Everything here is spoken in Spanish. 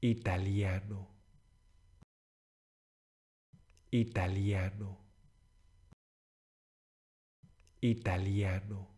italiano, italiano, italiano.